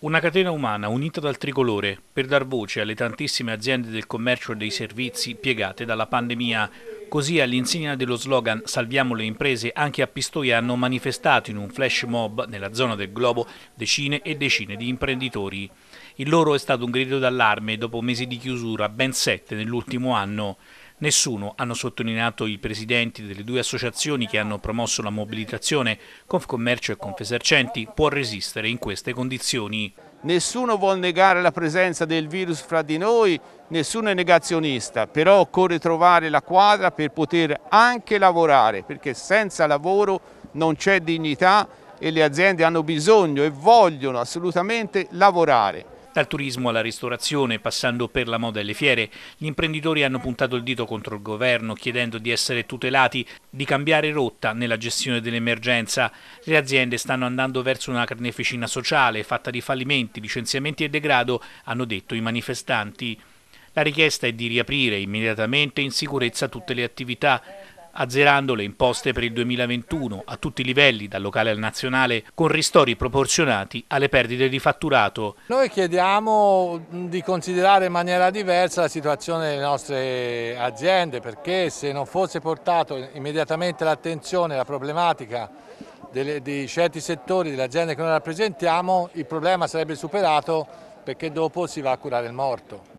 Una catena umana unita dal tricolore per dar voce alle tantissime aziende del commercio e dei servizi piegate dalla pandemia. Così all'insegna dello slogan Salviamo le imprese anche a Pistoia hanno manifestato in un flash mob nella zona del globo decine e decine di imprenditori. Il loro è stato un grido d'allarme dopo mesi di chiusura, ben sette nell'ultimo anno. Nessuno, hanno sottolineato i presidenti delle due associazioni che hanno promosso la mobilitazione, Confcommercio e Confesercenti, può resistere in queste condizioni. Nessuno vuole negare la presenza del virus fra di noi, nessuno è negazionista, però occorre trovare la quadra per poter anche lavorare, perché senza lavoro non c'è dignità e le aziende hanno bisogno e vogliono assolutamente lavorare. Dal turismo alla ristorazione, passando per la moda e le fiere, gli imprenditori hanno puntato il dito contro il governo chiedendo di essere tutelati, di cambiare rotta nella gestione dell'emergenza. Le aziende stanno andando verso una carneficina sociale fatta di fallimenti, licenziamenti e degrado, hanno detto i manifestanti. La richiesta è di riaprire immediatamente in sicurezza tutte le attività azzerando le imposte per il 2021 a tutti i livelli, dal locale al nazionale, con ristori proporzionati alle perdite di fatturato. Noi chiediamo di considerare in maniera diversa la situazione delle nostre aziende perché se non fosse portato immediatamente l'attenzione alla problematica di certi settori delle aziende che noi rappresentiamo il problema sarebbe superato perché dopo si va a curare il morto.